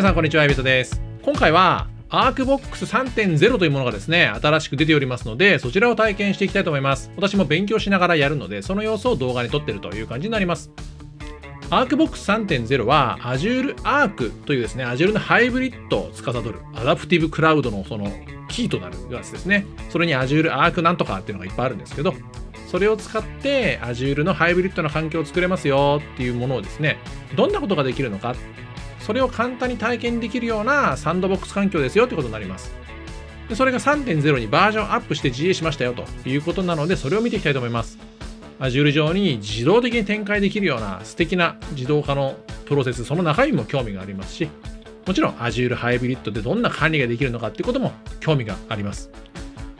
皆さんこんにちは、エビトです。今回は、アークボックス3.0というものがですね、新しく出ておりますので、そちらを体験していきたいと思います。私も勉強しながらやるので、その様子を動画に撮ってるという感じになります。アークボックス3.0は Azure Arc というですね、Azure のハイブリッドを司るアダプティブクラウドのそのキーとなるやつですね。それに Azure Arc なんとかっていうのがいっぱいあるんですけど、それを使って Azure のハイブリッドの環境を作れますよっていうものをですね、どんなことができるのかそれを簡単に体験できるようなサンドボックス環境ですよってことになります。でそれが3.0にバージョンアップして GA しましたよということなので、それを見ていきたいと思います。Azure 上に自動的に展開できるような素敵な自動化のプロセス、その中身も興味がありますし、もちろん Azure ハイブリッドでどんな管理ができるのかっていうことも興味があります。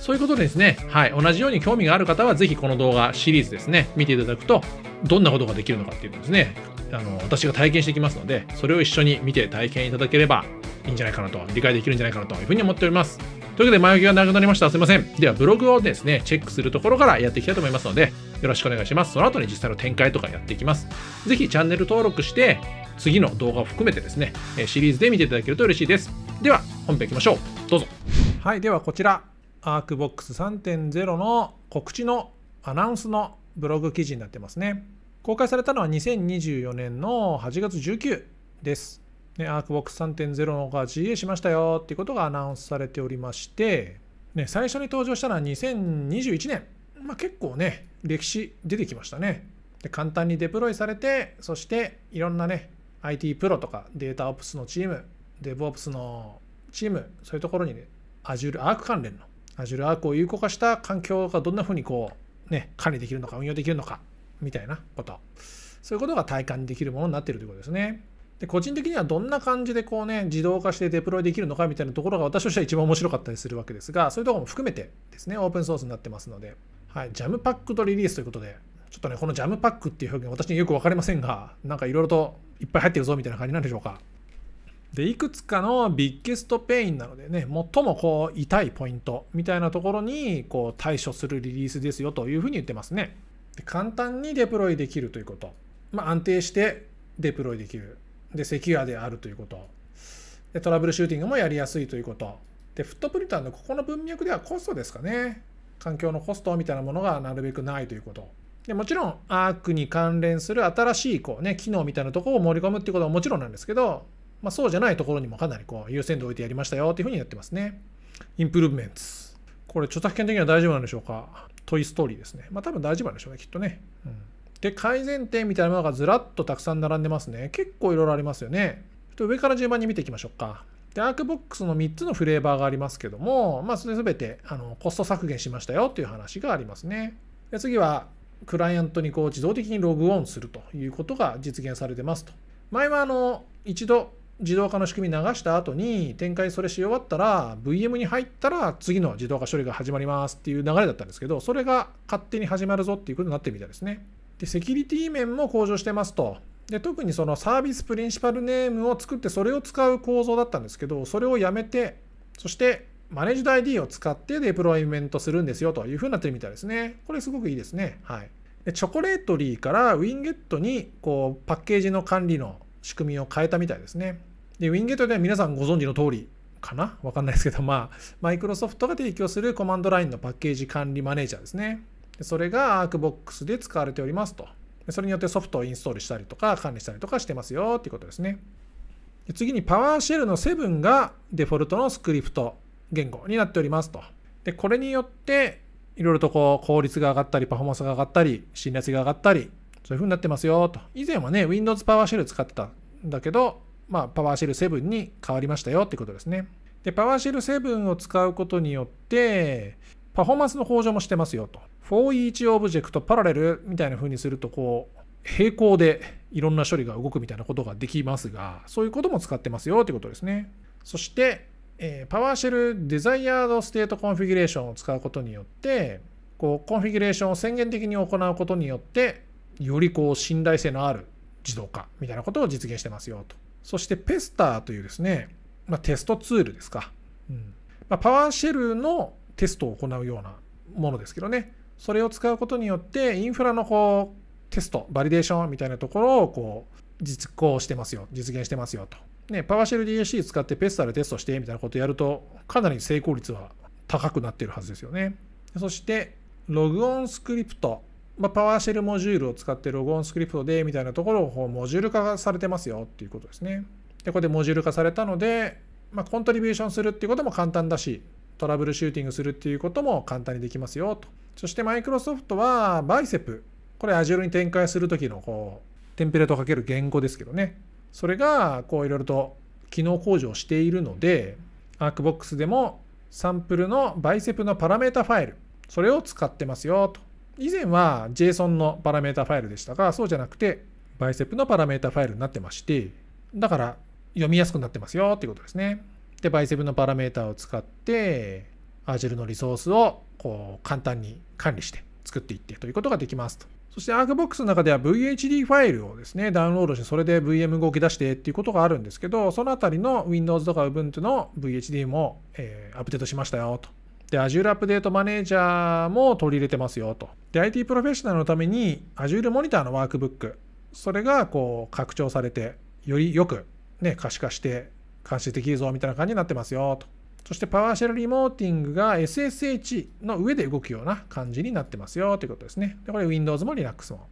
そういうことでですね、はい、同じように興味がある方は、ぜひこの動画シリーズですね、見ていただくと、どんなことができるのかっていうのですね、あの私が体験していきますのでそれを一緒に見て体験いただければいいんじゃないかなと理解できるんじゃないかなというふうに思っておりますというわけで前置きが長くなりましたすいませんではブログをですねチェックするところからやっていきたいと思いますのでよろしくお願いしますその後に実際の展開とかやっていきます是非チャンネル登録して次の動画を含めてですねシリーズで見ていただけると嬉しいですでは本編いきましょうどうぞはいではこちらアークボックス3.0の告知のアナウンスのブログ記事になってますね公開されたのは2024年の8月19です。ね、アークボックス3.0のが GA しましたよっていうことがアナウンスされておりまして、ね、最初に登場したのは2021年。まあ、結構ね、歴史出てきましたね。で簡単にデプロイされて、そしていろんなね、IT プロとかデータオプスのチーム、デブオプスのチーム、そういうところにね、Azure Arc 関連の Azure Arc を有効化した環境がどんな風にこう、ね、管理できるのか、運用できるのかみたいなこと。そういうことが体感できるものになっているということですね。で個人的にはどんな感じでこうね自動化してデプロイできるのかみたいなところが私としては一番面白かったりするわけですがそういうところも含めてですねオープンソースになってますので、はい、ジャムパックとリリースということでちょっとねこのジャムパックっていう表現私によく分かりませんがなんかいろいろといっぱい入ってるぞみたいな感じなんでしょうかでいくつかのビッグストペインなのでね最もこう痛いポイントみたいなところにこう対処するリリースですよというふうに言ってますねで簡単にデプロイできるということ、まあ、安定してデプロイできるでセキュアであるということでトラブルシューティングもやりやすいということでフットプリンターのここの文脈ではコストですかね環境のコストみたいなものがなるべくないということでもちろんアークに関連する新しいこう、ね、機能みたいなところを盛り込むっていうことはもちろんなんですけど、まあ、そうじゃないところにもかなりこう優先度を置いてやりましたよっていうふうにやってますねインプルーブメンツこれ著作権的には大丈夫なんでしょうかトイ・ストーリーですね。まあ多分大丈夫なんでしょうね、きっとね。うん、で、改善点みたいなものがずらっとたくさん並んでますね。結構いろいろありますよね。と上から順番に見ていきましょうか。で、アークボックスの3つのフレーバーがありますけども、まあそれ全てあのコスト削減しましたよという話がありますね。で次は、クライアントにこう自動的にログオンするということが実現されてますと。前はあの一度自動化の仕組み流した後に展開それし終わったら VM に入ったら次の自動化処理が始まりますっていう流れだったんですけどそれが勝手に始まるぞっていうことになってるみたいですね。でセキュリティ面も向上してますとで特にそのサービスプリンシパルネームを作ってそれを使う構造だったんですけどそれをやめてそしてマネージド ID を使ってデプロイメントするんですよというふうになってるみたいですねこれすごくいいですねはいでチョコレートリーからウィンゲットにこうパッケージの管理の仕組みを変えたみたいですね。で、ウィンゲートでは皆さんご存知の通りかなわかんないですけど、まあ、マイクロソフトが提供するコマンドラインのパッケージ管理マネージャーですね。それがアークボックスで使われておりますと。それによってソフトをインストールしたりとか管理したりとかしてますよっていうことですね。次に PowerShell の7がデフォルトのスクリプト言語になっておりますと。で、これによっていろいろとこう効率が上がったり、パフォーマンスが上がったり、信頼性が上がったり、そういう風になってますよと。以前はね、Windows パワーシェル使ってたんだけど、まあ、パワーシェル7に変わりましたよってことですね。で、パワーシェル7を使うことによって、パフォーマンスの向上もしてますよと。for each object parallel みたいな風にすると、こう、平行でいろんな処理が動くみたいなことができますが、そういうことも使ってますよってことですね。そして、えー、パワーシェルデザイアードステートコンフィギュレーションを使うことによって、こう、コンフィギュレーションを宣言的に行うことによって、よりこう信頼性のある自動化みたいなことを実現してますよと。そしてペスターというですね、まあ、テストツールですか。うんまあ、パワーシェルのテストを行うようなものですけどね、それを使うことによってインフラのこうテスト、バリデーションみたいなところをこう実行してますよ、実現してますよと。ね、パワーシェル DSC 使ってペスターでテストしてみたいなことをやると、かなり成功率は高くなってるはずですよね。そして、ログオンスクリプトまあ、パワーシェルモジュールを使ってロゴンスクリプトでみたいなところをモジュール化されてますよっていうことですね。で、これでモジュール化されたので、まあ、コントリビューションするっていうことも簡単だし、トラブルシューティングするっていうことも簡単にできますよと。そしてマイクロソフトはバイセプ。これ Azure に展開するときのこう、テンプレートをかける言語ですけどね。それがこういろいろと機能向上しているので、アークボックスでもサンプルのバイセプのパラメータファイル、それを使ってますよと。以前は JSON のパラメータファイルでしたが、そうじゃなくて、バイセプのパラメータファイルになってまして、だから読みやすくなってますよっていうことですね。で、バイセプのパラメータを使って、Agile のリソースをこう簡単に管理して作っていってということができますと。そして a r g b o x の中では VHD ファイルをですね、ダウンロードして、それで VM 動き出してっていうことがあるんですけど、そのあたりの Windows とか Ubuntu の VHD も、えー、アップデートしましたよとで、Azure アップデートマネージャーも取り入れてますよと。で、IT プロフェッショナルのために Azure モニターのワークブック、それがこう拡張されて、よりよくね、可視化して監視できるぞみたいな感じになってますよと。そしてパワーシャルリモーティングが SSH の上で動くような感じになってますよということですね。でこれ Windows も Linux も。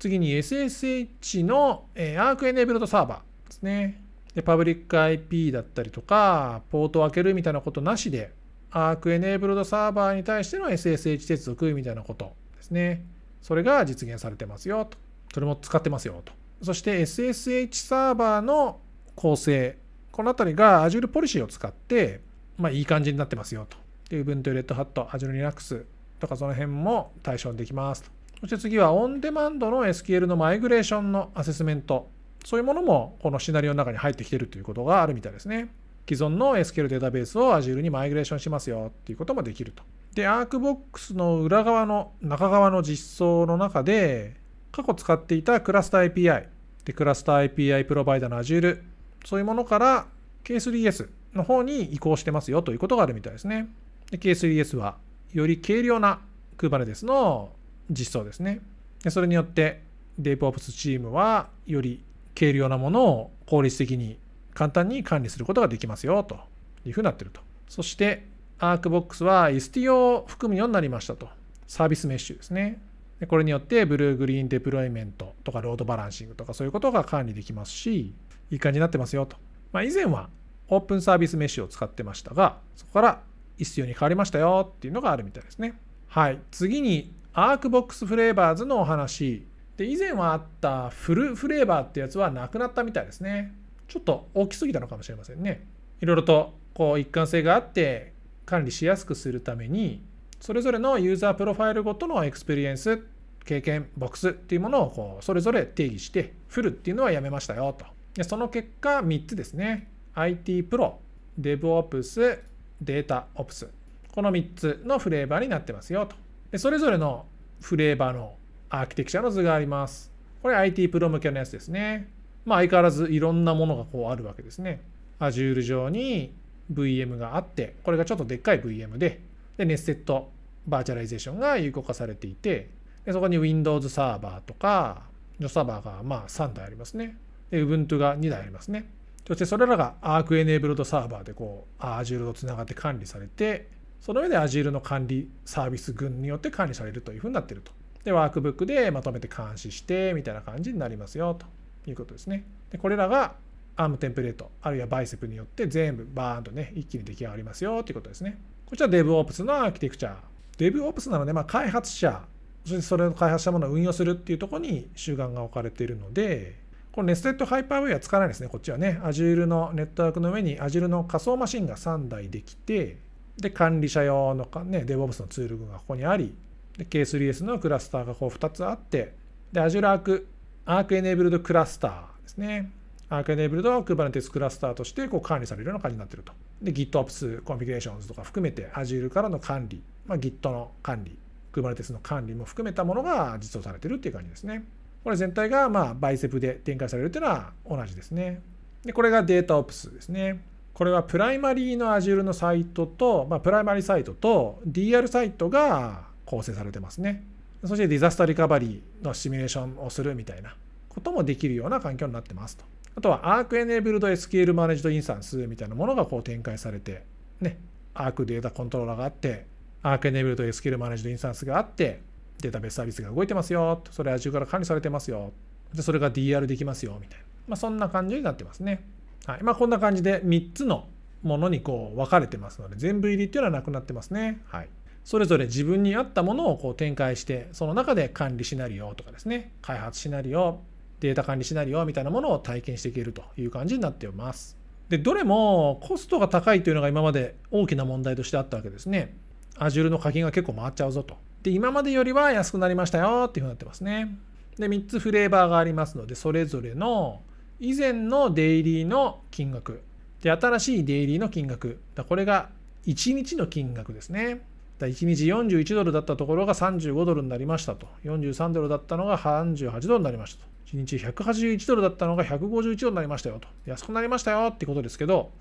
次に SSH の Arc エネブルドサーバーですね。で、パブリック IP だったりとか、ポートを開けるみたいなことなしで、アークエネーブルドサーバーに対しての SSH 接続みたいなことですね。それが実現されてますよと。それも使ってますよと。そして SSH サーバーの構成。このあたりが Azure ポリシーを使って、まあいい感じになってますよと。で、Ubuntu、Red Hat、Azure Linux とかその辺も対象にできますと。そして次はオンデマンドの SQL のマイグレーションのアセスメント。そういうものもこのシナリオの中に入ってきてるということがあるみたいですね。既存の SQL データベースを Azure にマイグレーションしますよっていうこともできると。で、ArcBox の裏側の、中側の実装の中で、過去使っていたクラスター API、で、クラスター API プロバイダーの Azure、そういうものから K3S の方に移行してますよということがあるみたいですね。で、K3S はより軽量な Kubernetes の実装ですね。でそれによって DevOps チームはより軽量なものを効率的に簡単に管理することができますよというふうになってると。そして、アークボックスは istio を含むようになりましたと。サービスメッシュですね。でこれによって、ブルーグリーンデプロイメントとかロードバランシングとかそういうことが管理できますし、いい感じになってますよと。まあ、以前はオープンサービスメッシュを使ってましたが、そこから i s t o に変わりましたよっていうのがあるみたいですね。はい。次に、アークボックスフレーバーズのお話。で、以前はあったフルフレーバーってやつはなくなったみたいですね。ちょっと大きすぎたのかもしれませんね。いろいろとこう一貫性があって管理しやすくするためにそれぞれのユーザープロファイルごとのエクスペリエンス経験ボックスっていうものをこうそれぞれ定義してフルっていうのはやめましたよとでその結果3つですね IT プロ DevOps データ Ops この3つのフレーバーになってますよとでそれぞれのフレーバーのアーキテクチャの図がありますこれ IT プロ向けのやつですねまあ、相変わらずいろんなものがこうあるわけですね。Azure 上に VM があって、これがちょっとでっかい VM で、で、ネッセットバーチャライゼーションが有効化されていて、でそこに Windows サーバーとか、のサーバーがまあ3台ありますね。で、Ubuntu が2台ありますね。そしてそれらが Arc Enabled サーバーでこう、Azure とつながって管理されて、その上で Azure の管理サービス群によって管理されるというふうになっていると。で、ワークブックでまとめて監視してみたいな感じになりますよと。いうことですね。でこれらが ARM テンプレート、あるいはバイセプによって全部バーンとね、一気に出来上がりますよということですね。こちら DevOps のアーキテクチャ。DevOps なので、まあ、開発者、そしてそれを開発したものを運用するっていうところに主眼が置かれているので、この Nested Hyperway は使わないですね。こっちはね、Azure のネットワークの上に Azure の仮想マシンが3台できて、で、管理者用の、ね、DevOps のツール群がここにあり、で、K3S のクラスターがこう2つあって、で、Azure Arc アークエネーブルドクラスターですね。アークエネーブルドはクーバ e r クラスターとしてこう管理されるような感じになってると。で、GitOps、コンフィギュレーションズとか含めて Azure からの管理、まあ、Git の管理、Kubernetes の管理も含めたものが実装されてるっていう感じですね。これ全体がまあバイセプで展開されるというのは同じですね。で、これが DataOps ですね。これはプライマリーの Azure のサイトと、まあ、プライマリーサイトと DR サイトが構成されてますね。そしてディザスタリカバリーのシミュレーションをするみたいなこともできるような環境になってますと。あとは Arc Enabled SQL Managed Instance みたいなものがこう展開されて、ね、Arc データコントローラーがあって、Arc Enabled SQL Managed Instance があって、データベースサービスが動いてますよ、それ Azure から管理されてますよ、でそれが DR できますよ、みたいな。まあ、そんな感じになってますね。はい。まあ、こんな感じで3つのものにこう分かれてますので、全部入りっていうのはなくなってますね。はい。それぞれ自分に合ったものをこう展開してその中で管理シナリオとかですね開発シナリオデータ管理シナリオみたいなものを体験していけるという感じになっていますでどれもコストが高いというのが今まで大きな問題としてあったわけですね Azure の課金が結構回っちゃうぞとで今までよりは安くなりましたよっていうふうになってますねで3つフレーバーがありますのでそれぞれの以前のデイリーの金額で新しいデイリーの金額これが1日の金額ですね1日41ドルだったところが35ドルになりましたと。43ドルだったのが38ドルになりましたと。1日181ドルだったのが151ドルになりましたよと。安くなりましたよってことですけど、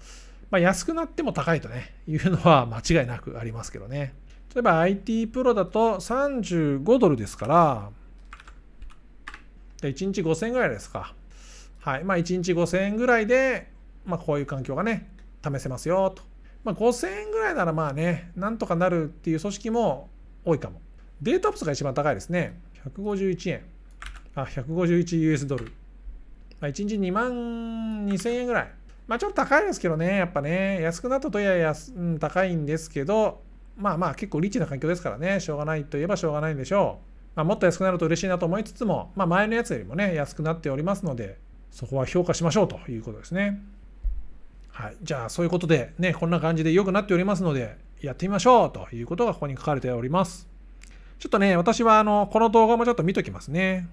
まあ、安くなっても高いとね、いうのは間違いなくありますけどね。例えば IT プロだと35ドルですから、1日5000円ぐらいですか。はい。まあ、1日5000円ぐらいで、まあ、こういう環境がね、試せますよと。まあ、5000円ぐらいならまあね、なんとかなるっていう組織も多いかも。データップスが一番高いですね。151円。あ、151US ドル。まあ、1日2万2000円ぐらい。まあ、ちょっと高いですけどね、やっぱね、安くなったといやや、うん、高いんですけど、まあまあ結構リッチな環境ですからね、しょうがないといえばしょうがないんでしょう。まあ、もっと安くなると嬉しいなと思いつつも、まあ、前のやつよりもね、安くなっておりますので、そこは評価しましょうということですね。はい、じゃあそういうことでねこんな感じで良くなっておりますのでやってみましょうということがここに書かれておりますちょっとね私はあのこの動画もちょっと見ときますね